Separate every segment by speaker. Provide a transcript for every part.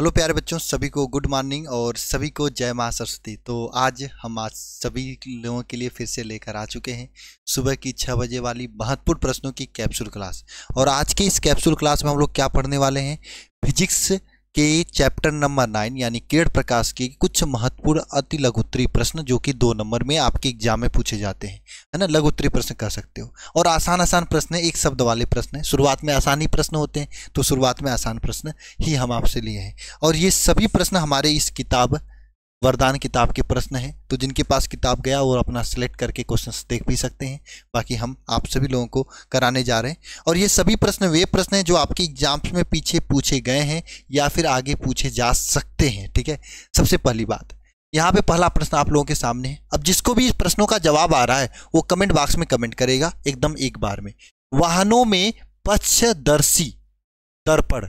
Speaker 1: hello प्यारे बच्चों सभी को गुड मॉर्निंग और सभी को जय माँ सरस्वती तो आज हम आज सभी लोगों के लिए फिर से लेकर आ चुके हैं सुबह की छः बजे वाली महत्वपूर्ण प्रश्नों की कैप्सूल क्लास और आज के इस कैप्सूल क्लास में हम लोग क्या पढ़ने वाले हैं फिजिक्स के चैप्टर नंबर नाइन यानी किरण प्रकाश के कुछ महत्वपूर्ण अति लघुत्तरी प्रश्न जो कि दो नंबर में आपके एग्जाम में पूछे जाते हैं है ना लघुत्तरी प्रश्न कर सकते हो और आसान आसान प्रश्न एक शब्द वाले प्रश्न है शुरुआत में आसान ही प्रश्न होते हैं तो शुरुआत में आसान प्रश्न ही हम आपसे लिए हैं और ये सभी प्रश्न हमारे इस किताब वरदान किताब के प्रश्न हैं तो जिनके पास किताब गया और अपना सिलेक्ट करके क्वेश्चन देख भी सकते हैं बाकी हम आप सभी लोगों को कराने जा रहे हैं और ये सभी प्रश्न वे प्रश्न हैं जो आपके एग्जाम्स में पीछे पूछे गए हैं या फिर आगे पूछे जा सकते हैं ठीक है सबसे पहली बात यहाँ पे पहला प्रश्न आप लोगों के सामने है अब जिसको भी इस प्रश्नों का जवाब आ रहा है वो कमेंट बॉक्स में कमेंट करेगा एकदम एक बार में वाहनों में पक्षदर्शी दर्पण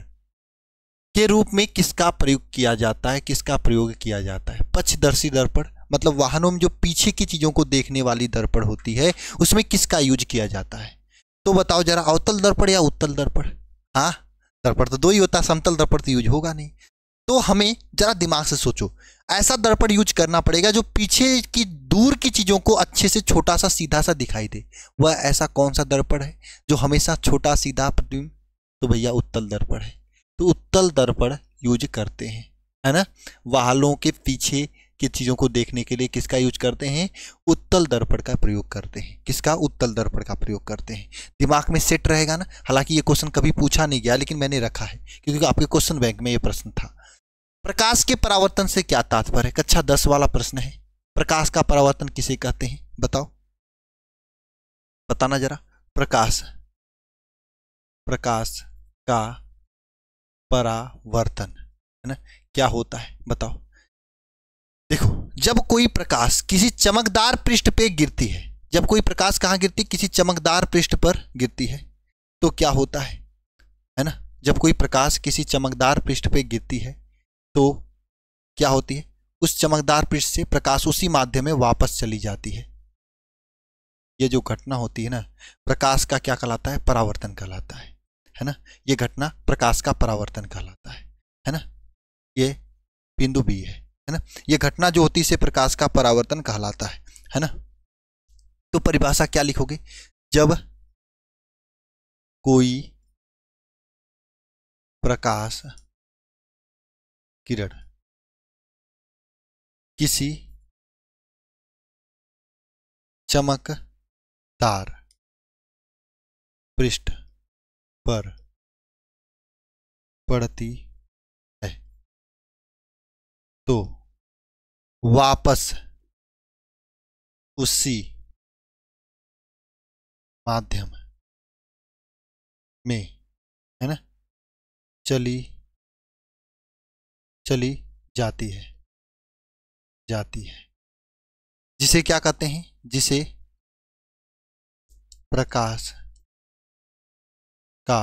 Speaker 1: के रूप में किसका प्रयोग किया जाता है किसका प्रयोग किया जाता है पक्षदर्शी दर्पण मतलब वाहनों में जो पीछे की चीज़ों को देखने वाली दर्पण होती है उसमें किसका यूज किया जाता है तो बताओ जरा अवतल दर्पण या उत्तल दर्पण हाँ दर्पण तो दो ही होता है समतल दर्पण तो यूज होगा नहीं तो हमें जरा दिमाग से सोचो ऐसा दर्पण यूज करना पड़ेगा जो पीछे की दूर की चीज़ों को अच्छे से छोटा सा सीधा सा दिखाई दे वह ऐसा कौन सा दर्पण है जो हमेशा छोटा सीधा प्रतिबिंब तो भैया उत्तल दर्पण है तो उत्तल दर्पण यूज करते हैं है ना वाहलों के पीछे की चीज़ों को देखने के लिए किसका यूज करते हैं उत्तल दर्पण का प्रयोग करते हैं किसका उत्तल दर्पण का प्रयोग करते हैं दिमाग में सेट रहेगा ना हालांकि ये क्वेश्चन कभी पूछा नहीं गया लेकिन मैंने रखा है क्योंकि आपके क्वेश्चन बैंक में ये प्रश्न था प्रकाश के परावर्तन से क्या तात्पर्य है कक्षा दस वाला प्रश्न है प्रकाश का परावर्तन किसे कहते हैं बताओ बताना जरा प्रकाश
Speaker 2: प्रकाश का परावर्तन
Speaker 1: है ना क्या होता है बताओ देखो जब कोई प्रकाश किसी चमकदार पृष्ठ पे गिरती है जब कोई प्रकाश कहाँ गिरती किसी चमकदार पृष्ठ पर गिरती है तो क्या होता है है ना जब कोई प्रकाश किसी चमकदार पृष्ठ पे गिरती है तो क्या होती है उस चमकदार पृष्ठ से प्रकाश उसी माध्यम में वापस चली जाती है ये जो घटना होती है ना प्रकाश का क्या कहलाता है परावर्तन कहलाता है है ना ये घटना प्रकाश का परावर्तन कहलाता है है ना ये बिंदु बी है है ना ये घटना जो होती है प्रकाश का परावर्तन कहलाता है है ना तो परिभाषा क्या लिखोगे जब
Speaker 2: कोई प्रकाश किरण किसी चमकदार पृष्ठ पर पड़ती है तो वापस उसी माध्यम में है ना चली चली जाती है जाती है जिसे क्या कहते हैं जिसे प्रकाश का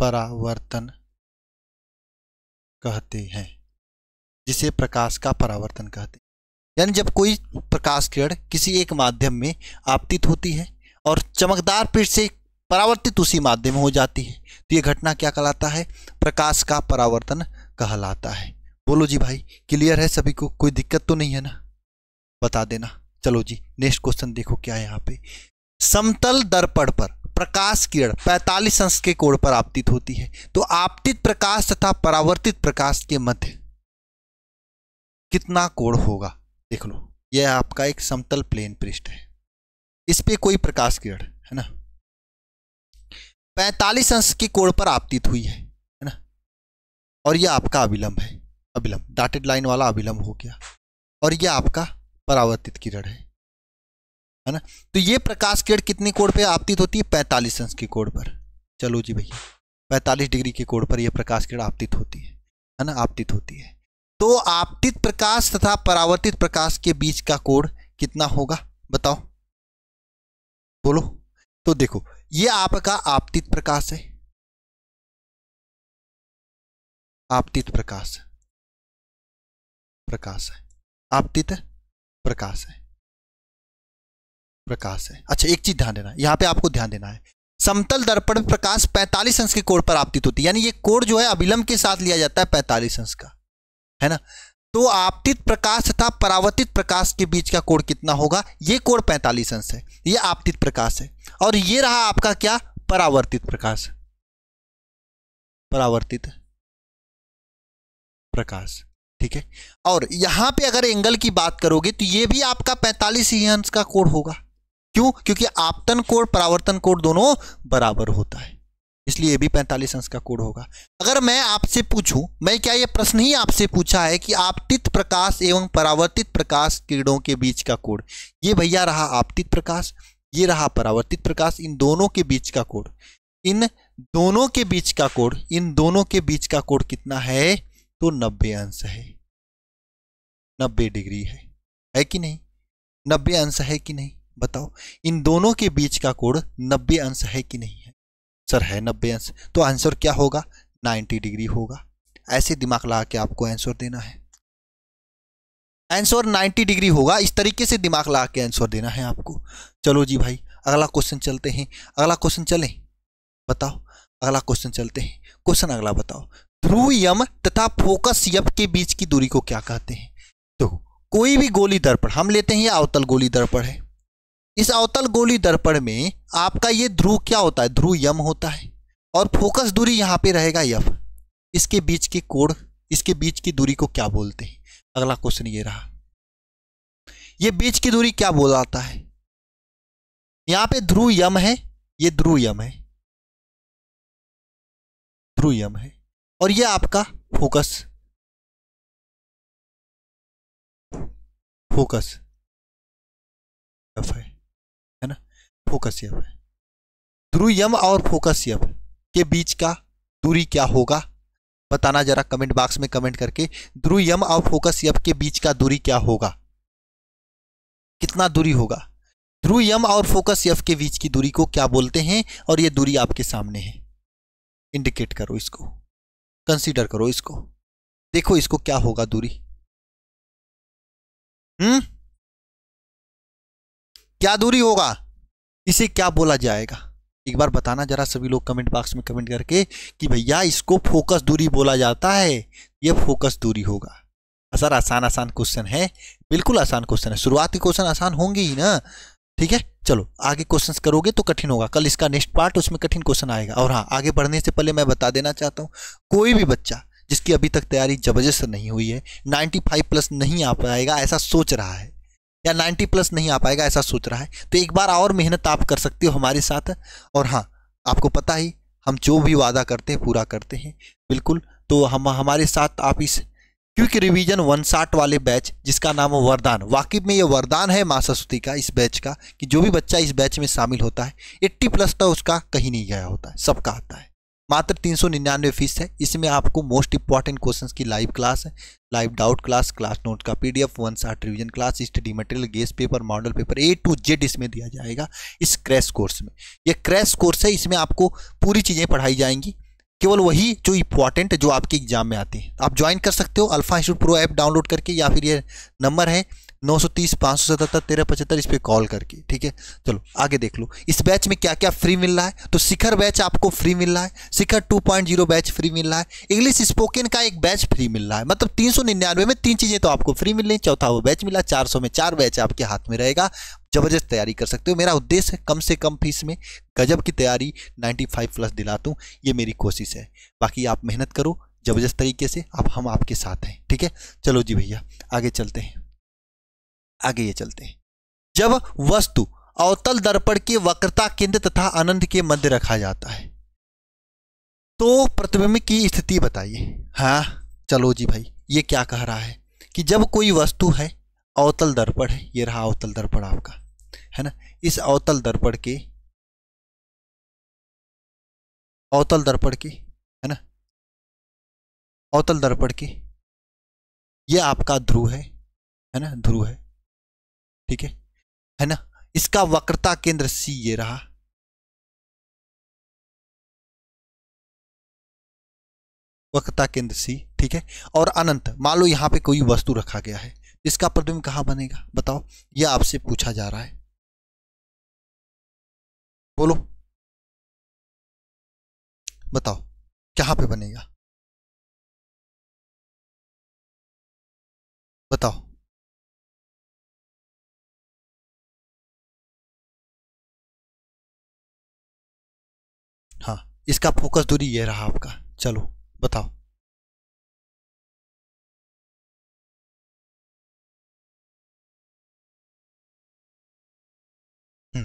Speaker 2: परावर्तन
Speaker 1: कहते हैं जिसे प्रकाश का परावर्तन कहते हैं यानी जब कोई प्रकाश किरण किसी एक माध्यम में आपतित होती है और चमकदार पीठ से परावर्तित उसी माध्यम में हो जाती है तो ये घटना क्या कहलाता है प्रकाश का परावर्तन कहलाता है बोलो जी भाई क्लियर है सभी को कोई दिक्कत तो नहीं है ना बता देना चलो जी नेक्स्ट क्वेश्चन देखो क्या है यहाँ पे समतल दर्पण पर प्रकाश किरण 45 अंश के कोण पर आपतित होती है तो आपतित प्रकाश तथा परावर्तित प्रकाश के मध्य कितना कोण होगा देख लो यह
Speaker 3: आपका एक समतल प्लेन पृष्ठ है इस पे कोई प्रकाश किरण है ना
Speaker 1: 45 अंश के कोण पर आपतित हुई है है ना और यह आपका अविलंब है अविलंब डाटेड लाइन वाला अभिलंब हो गया और यह आपका परावर्तित किरण है है ना तो ये प्रकाश किरण कितने कोण पे आपतित होती है पैंतालीस अंश के कोण पर चलो जी भैया पैंतालीस डिग्री के कोण पर यह प्रकाश किरण आपतित होती है है ना आपतित होती है तो आपतित प्रकाश तथा परावर्तित प्रकाश के बीच का कोण कितना होगा बताओ बोलो तो देखो ये
Speaker 2: आपका आपतित प्रकाश है आपतित प्रकाश प्रकाश है आपतित प्रकाश
Speaker 1: है प्रकाश है अच्छा एक चीज ध्यान देना यहाँ पे आपको ध्यान देना है समतल दर्पण प्रकाश 45 अंश के कोण पर आपतित होती है यानी ये कोण जो है अभिलंब के साथ लिया जाता है 45 अंश का है ना तो आपतित प्रकाश तथा परावर्तित प्रकाश के बीच का कोण कितना होगा ये कोण 45 अंश है ये आपतित प्रकाश है और ये रहा आपका क्या परावर्तित प्रकाश परावर्तित प्रकाश ठीक है और यहां पे अगर एंगल की बात करोगे तो ये भी आपका 45 ही अंश का कोण होगा क्यों क्योंकि आपतन कोड परावर्तन कोड दोनों बराबर होता है इसलिए ये भी पैंतालीस अंश का कोड होगा अगर मैं आपसे पूछूं मैं क्या ये प्रश्न ही आपसे पूछा है कि आपतित प्रकाश एवं परावर्तित प्रकाश किरणों के बीच का कोड ये भैया रहा आपतित प्रकाश ये रहा परावर्तित प्रकाश इन दोनों के बीच का कोड इन दोनों के बीच का कोड इन दोनों के बीच का कोड कितना है तो नब्बे अंश है नब्बे डिग्री है है कि नहीं नब्बे अंश है कि नहीं बताओ इन दोनों के बीच का कोण नब्बे अंश है कि नहीं है सर है नब्बे अंश तो आंसर क्या होगा नाइन्टी डिग्री होगा ऐसे दिमाग लगा के आपको आंसर देना है आंसर नाइन्टी डिग्री होगा इस तरीके से दिमाग लगा के आंसर देना है आपको चलो जी भाई अगला क्वेश्चन चलते हैं अगला क्वेश्चन चले बताओ अगला क्वेश्चन चलते हैं क्वेश्चन अगला बताओ ध्रुव यम तथा फोकस यप के बीच की दूरी को क्या कहते हैं तो कोई भी गोली दर्पण हम लेते हैं या अवतल गोली दर्पण है इस अवतल गोली दर्पण में आपका ये ध्रुव क्या होता है ध्रुव यम होता है और फोकस दूरी यहाँ पे रहेगा यफ इसके बीच के कोण इसके बीच की दूरी को क्या बोलते हैं अगला क्वेश्चन ये रहा ये बीच की दूरी क्या बोला है यहाँ पे ध्रुव यम है ये ध्रुव यम
Speaker 3: है ध्रुव यम है और ये आपका
Speaker 2: फोकस फोकस
Speaker 3: है फोकस यप है ध्रुव
Speaker 1: यम और फोकस यप के बीच का दूरी क्या होगा बताना जरा कमेंट बॉक्स में कमेंट करके ध्रुव यम और फोकस यप के बीच का दूरी क्या होगा कितना दूरी होगा ध्रुव यम और फोकस यफ के बीच की दूरी को क्या बोलते हैं और ये दूरी आपके सामने है इंडिकेट करो इसको कंसीडर करो इसको
Speaker 3: देखो इसको क्या होगा दूरी हम्म
Speaker 1: क्या दूरी होगा इसे क्या बोला जाएगा एक बार बताना जरा सभी लोग कमेंट बॉक्स में कमेंट करके कि भैया इसको फोकस दूरी बोला जाता है ये फोकस दूरी होगा सर आसान आसान क्वेश्चन है बिल्कुल आसान क्वेश्चन है शुरुआती क्वेश्चन आसान होंगे ही ना ठीक है चलो आगे क्वेश्चंस करोगे तो कठिन होगा कल इसका नेक्स्ट पार्ट उसमें कठिन क्वेश्चन आएगा और हाँ आगे बढ़ने से पहले मैं बता देना चाहता हूँ कोई भी बच्चा जिसकी अभी तक तैयारी जबरदस्त नहीं हुई है नाइन्टी प्लस नहीं आ पाएगा ऐसा सोच रहा है या 90 प्लस नहीं आ पाएगा ऐसा सोच रहा है तो एक बार और मेहनत आप कर सकते हो हमारे साथ और हाँ आपको पता ही हम जो भी वादा करते हैं पूरा करते हैं बिल्कुल तो हम हमारे साथ आप इस क्विक रिवीजन वन साठ वाले बैच जिसका नाम है वरदान वाकिब में ये वरदान है माँ सरस्वती का इस बैच का कि जो भी बच्चा इस बैच में शामिल होता है एट्टी प्लस तो उसका कहीं नहीं गया होता है सबका आता है मात्र तीन सौ निन्यानवे फीस है इसमें आपको मोस्ट इंपॉर्टेंट क्वेश्चंस की लाइव क्लास है live doubt class class note का पीडीएफ वन साठ revision class study material guess paper model paper A to Z इसमें दिया जाएगा इस क्रैश कोर्स में ये क्रैश कोर्स है इसमें आपको पूरी चीज़ें पढ़ाई जाएंगी केवल वही जो इंपॉर्टेंट जो आपके एग्जाम में आते हैं आप ज्वाइन कर सकते हो Alpha Institute Pro app download करके या फिर ये नंबर है नौ सौ तीस पाँच सौ सतहत्तर तेरह पचहत्तर इस पर कॉल करके ठीक है चलो आगे देख लो इस बैच में क्या क्या फ्री मिल रहा है तो शिखर बैच आपको फ्री मिल रहा है Shikhar two point zero batch free मिल रहा है इंग्लिश स्पोकन का एक बैच फ्री मिल रहा है मतलब तीन सौ निन्यानवे में तीन चीज़ें तो आपको फ्री मिल रही चौथा वो बैच मिला चार सौ में चार बैच आपके हाथ में रहेगा ज़बरदस्त तैयारी कर सकते हो मेरा उद्देश्य है कम से कम फीस में गजब की तैयारी 95 प्लस दिला दूँ ये मेरी कोशिश है बाकी आप मेहनत करो ज़बरदस्त तरीके से अब हम आपके साथ हैं ठीक है चलो जी भैया आगे चलते हैं आगे ये चलते हैं जब वस्तु अवतल दर्पण के वक्रता केंद्र तथा आनंद के मध्य रखा जाता है तो प्रतिबिंब की स्थिति बताइए हाँ चलो जी भाई ये क्या कह रहा है कि जब कोई वस्तु है अवतल दर्पण है ये रहा अवतल दर्पण आपका है ना इस अवतल दर्पण के
Speaker 2: अवतल दर्पण की है ना अवतल
Speaker 3: दर्पण की यह आपका ध्रुव है है ना ध्रुव है ठीक है है ना इसका वक्रता केंद्र सी ये रहा वक्रता केंद्र सी ठीक है और अनंत मान लो यहां पे कोई वस्तु रखा गया है इसका प्रतिबिंब कहां बनेगा बताओ यह आपसे पूछा जा रहा है बोलो
Speaker 2: बताओ कहां पे बनेगा बताओ हाँ इसका फोकस दूरी ये रहा आपका चलो बताओ
Speaker 1: हम्म,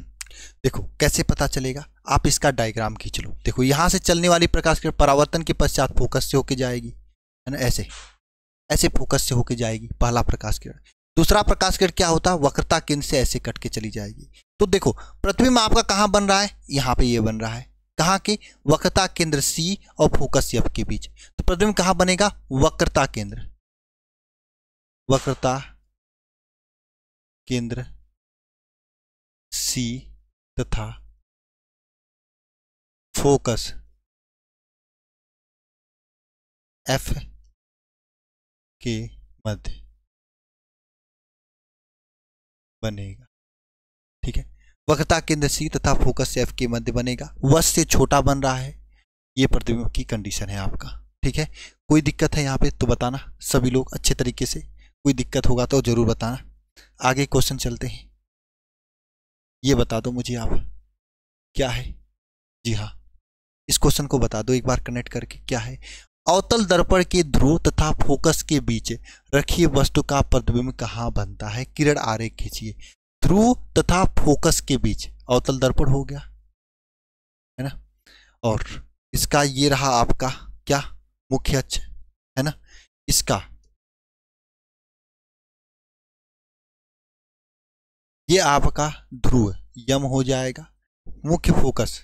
Speaker 1: देखो कैसे पता चलेगा आप इसका डायग्राम खींच लो देखो यहां से चलने वाली प्रकाश के परावर्तन के पश्चात फोकस से होके जाएगी है ना ऐसे ऐसे फोकस से होके जाएगी पहला प्रकाश किरण दूसरा प्रकाश किरण क्या होता है वक्रता केंद्र से ऐसे कट के चली जाएगी तो देखो पृथ्वी में आपका कहाँ बन रहा है यहाँ पे ये यह बन रहा है कहा के वक्रता केंद्र सी और फोकस एफ के बीच तो प्रतिबिंब कहां बनेगा
Speaker 3: वक्रता केंद्र वक्रता केंद्र
Speaker 2: सी तथा फोकस एफ
Speaker 3: के मध्य
Speaker 1: बनेगा ठीक है वक्रता केंद्र सी तथा फोकस एफ के मध्य बनेगा वस से छोटा बन रहा है ये प्रतिबिंब की कंडीशन है आपका ठीक है कोई दिक्कत है यहाँ पे तो बताना सभी लोग अच्छे तरीके से कोई दिक्कत होगा तो जरूर बताना आगे क्वेश्चन चलते हैं ये बता दो मुझे आप क्या है जी हाँ इस क्वेश्चन को बता दो एक बार कनेक्ट करके क्या है अवतल दर्पण के ध्रुव तथा फोकस के बीच रखी वस्तु का प्रतिबिंब कहाँ बनता है किरण आरेख खींचिए ध्रुव तथा फोकस के बीच अवतल दर्पण हो गया है ना और इसका ये रहा आपका क्या मुख्य अक्ष है ना इसका ये आपका ध्रुव यम हो जाएगा मुख्य फोकस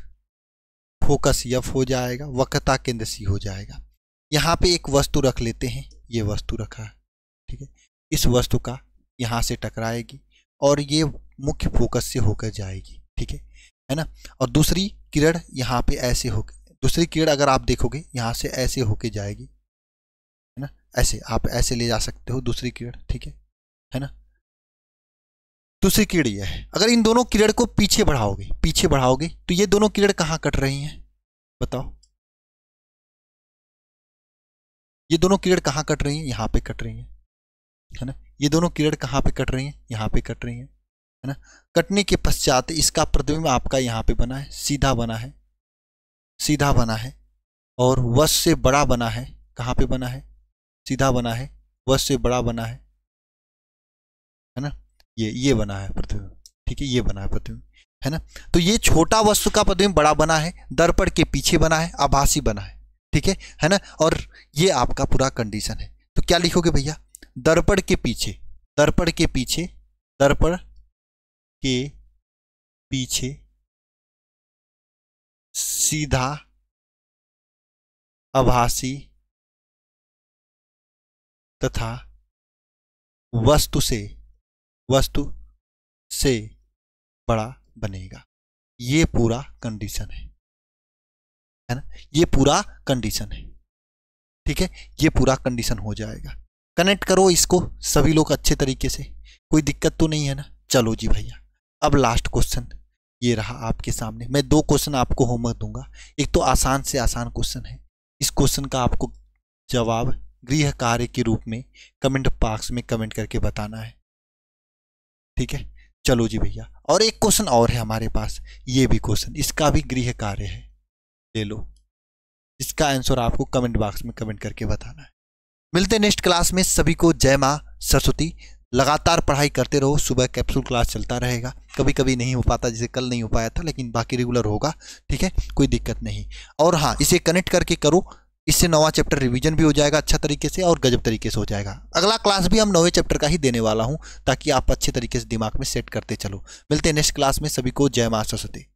Speaker 1: फोकस यफ हो जाएगा वक्रता केंद्र सी हो जाएगा यहाँ पे एक वस्तु रख लेते हैं ये वस्तु रखा है ठीक है इस वस्तु का यहाँ से टकराएगी और ये मुख्य फोकस से होकर जाएगी ठीक है है ना और दूसरी किरण यहाँ पे ऐसे हो दूसरी किरण अगर आप देखोगे यहाँ से ऐसे होके जाएगी है ना ऐसे आप ऐसे ले जा सकते हो दूसरी किरण ठीक है है ना दूसरी किरण यह है अगर इन दोनों किरण को पीछे बढ़ाओगे पीछे बढ़ाओगे तो ये दोनों किरण कहाँ कट
Speaker 3: रही हैं बताओ ये दोनों किरण
Speaker 1: कहाँ कट रही हैं यहाँ पे कट रही हैं है ना ये दोनों किरण कहाँ पे कट रही हैं यहाँ पे कट रही हैं है ना कटने के पश्चात इसका प्रतिबिंब आपका यहाँ पे बना है सीधा बना है सीधा बना है और वश से बड़ा बना है कहाँ पे बना है सीधा बना है वश से बड़ा बना है है ना ये ये बना है प्रतिबिंब ठीक है ये बना है प्रतिबिंब है ना तो ये छोटा वस्तु का प्रतिबिंब बड़ा बना है दर्पण के पीछे बना है आभासी बना है ठीक है है ना और ये आपका पूरा कंडीशन है तो क्या लिखोगे भैया दर्पण के पीछे दर्पण के पीछे दर्पण
Speaker 3: के पीछे
Speaker 2: सीधा आभासी
Speaker 3: तथा वस्तु से वस्तु से बड़ा बनेगा ये पूरा कंडीशन है
Speaker 1: है ना ये पूरा कंडीशन है ठीक है ये पूरा कंडीशन हो जाएगा कनेक्ट करो इसको सभी लोग अच्छे तरीके से कोई दिक्कत तो नहीं है ना चलो जी भैया अब लास्ट क्वेश्चन ये रहा आपके सामने मैं दो क्वेश्चन आपको होमवर्क दूंगा एक तो आसान से आसान क्वेश्चन है इस क्वेश्चन का आपको जवाब गृह कार्य के रूप में कमेंट बॉक्स में कमेंट करके बताना है ठीक है चलो जी भैया और एक क्वेश्चन और है हमारे पास ये भी क्वेश्चन इसका भी गृह कार्य है ले लो इसका आंसर आपको कमेंट बॉक्स में कमेंट करके बताना है मिलते नेक्स्ट क्लास में सभी को जय माँ सरस्वती लगातार पढ़ाई करते रहो सुबह कैप्सूल क्लास चलता रहेगा कभी कभी नहीं हो पाता जैसे कल नहीं हो पाया था लेकिन बाकी रेगुलर होगा ठीक है कोई दिक्कत नहीं और हाँ इसे कनेक्ट करके करो इससे नवा चैप्टर रिवीजन भी हो जाएगा अच्छा तरीके से और गजब तरीके से हो जाएगा अगला क्लास भी हम नवे चैप्टर का ही देने वाला हूँ ताकि आप अच्छे तरीके से दिमाग में सेट करते चलो मिलते हैं नेक्स्ट क्लास में सभी को जय माँ सरस्वती